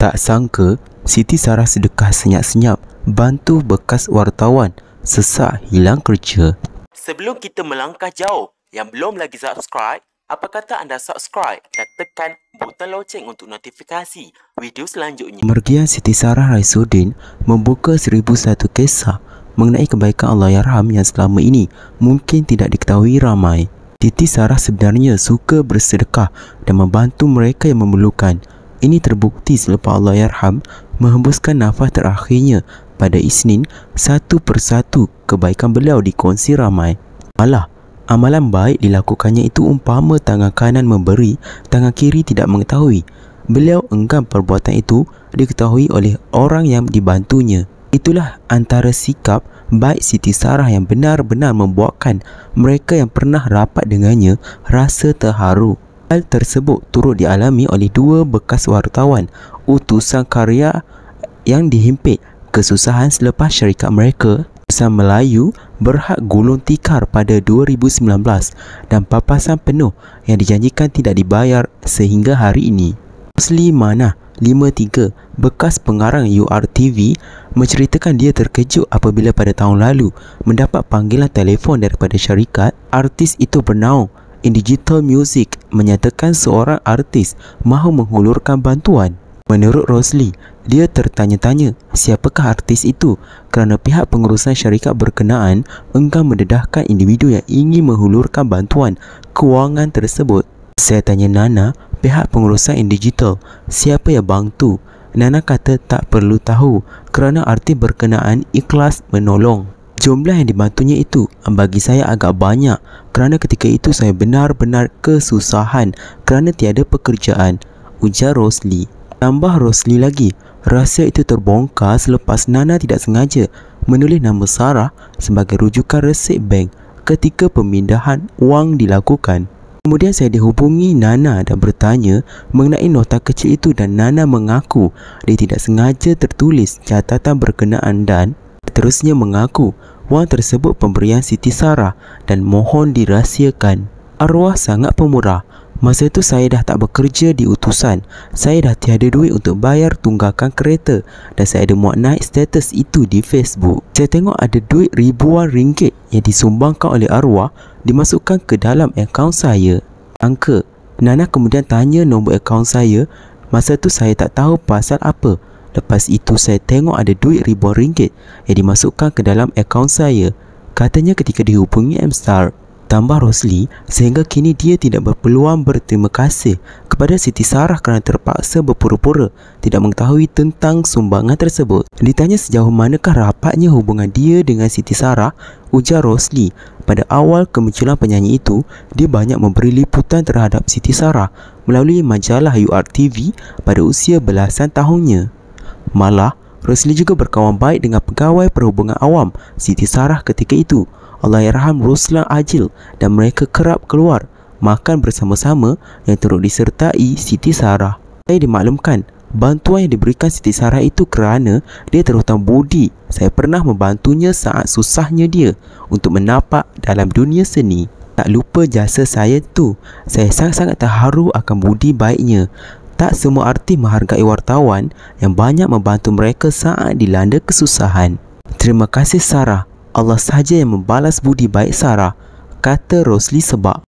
Tak sangka, Siti Sarah sedekah senyap-senyap bantu bekas wartawan sesak hilang kerja. Sebelum kita melangkah jauh, yang belum lagi subscribe, apa kata anda subscribe dan tekan butang loceng untuk notifikasi video selanjutnya. Mergian Siti Sarah Raisuddin membuka 1001 kisah mengenai kebaikan Allah Yarham yang selama ini mungkin tidak diketahui ramai. Siti Sarah sebenarnya suka bersedekah dan membantu mereka yang memerlukan. Ini terbukti selepas Allah Yarham menghembuskan nafas terakhirnya pada Isnin satu persatu kebaikan beliau dikongsi ramai. Malah, amalan baik dilakukannya itu umpama tangan kanan memberi, tangan kiri tidak mengetahui. Beliau enggan perbuatan itu diketahui oleh orang yang dibantunya. Itulah antara sikap baik Siti Sarah yang benar-benar membuatkan mereka yang pernah rapat dengannya rasa terharu. Hal tersebut turut dialami oleh dua bekas wartawan utusan karya yang dihimpit kesusahan selepas syarikat mereka Utusan Melayu berhak gulung tikar pada 2019 dan papasan penuh yang dijanjikan tidak dibayar sehingga hari ini. Rosli Mana, 53, bekas pengarang URTV menceritakan dia terkejut apabila pada tahun lalu mendapat panggilan telefon daripada syarikat artis itu bernaung in Digital Music menyatakan seorang artis mahu menghulurkan bantuan. Menurut Rosli, dia tertanya-tanya siapakah artis itu kerana pihak pengurusan syarikat berkenaan enggan mendedahkan individu yang ingin menghulurkan bantuan kewangan tersebut. Saya tanya Nana, pihak pengurusan in Digital, siapa yang bantu? Nana kata tak perlu tahu kerana artis berkenaan ikhlas menolong. Jumlah yang dibantunya itu um, bagi saya agak banyak kerana ketika itu saya benar-benar kesusahan kerana tiada pekerjaan, ujar Rosli. Tambah Rosli lagi, rahsia itu terbongkar selepas Nana tidak sengaja menulis nama Sarah sebagai rujukan resip bank ketika pemindahan wang dilakukan. Kemudian saya dihubungi Nana dan bertanya mengenai nota kecil itu dan Nana mengaku dia tidak sengaja tertulis catatan berkenaan dan seterusnya mengaku wang tersebut pemberian Siti Sarah dan mohon dirahsiakan. Arwah sangat pemurah. Masa itu saya dah tak bekerja di utusan. Saya dah tiada duit untuk bayar tunggakan kereta dan saya ada muat naik status itu di Facebook. Saya tengok ada duit ribuan ringgit yang disumbangkan oleh arwah dimasukkan ke dalam akaun saya. Angka. Nana kemudian tanya nombor akaun saya. Masa itu saya tak tahu pasal apa. Lepas itu saya tengok ada duit ribuan ringgit yang dimasukkan ke dalam akaun saya. Katanya ketika dihubungi Mstar. Tambah Rosli, sehingga kini dia tidak berpeluang berterima kasih kepada Siti Sarah kerana terpaksa berpura-pura tidak mengetahui tentang sumbangan tersebut. Ditanya sejauh manakah rapatnya hubungan dia dengan Siti Sarah, ujar Rosli. Pada awal kemunculan penyanyi itu, dia banyak memberi liputan terhadap Siti Sarah melalui majalah URTV pada usia belasan tahunnya. Malah, Rosli juga berkawan baik dengan pegawai perhubungan awam Siti Sarah ketika itu. Allahyarham Ruslan Ajil dan mereka kerap keluar makan bersama-sama yang turut disertai Siti Sarah. Saya dimaklumkan, bantuan yang diberikan Siti Sarah itu kerana dia terhutang budi. Saya pernah membantunya saat susahnya dia untuk menapak dalam dunia seni. Tak lupa jasa saya tu. Saya sangat-sangat terharu akan budi baiknya tak semua artis menghargai wartawan yang banyak membantu mereka saat dilanda kesusahan. Terima kasih Sarah. Allah sahaja yang membalas budi baik Sarah, kata Rosli Sebab.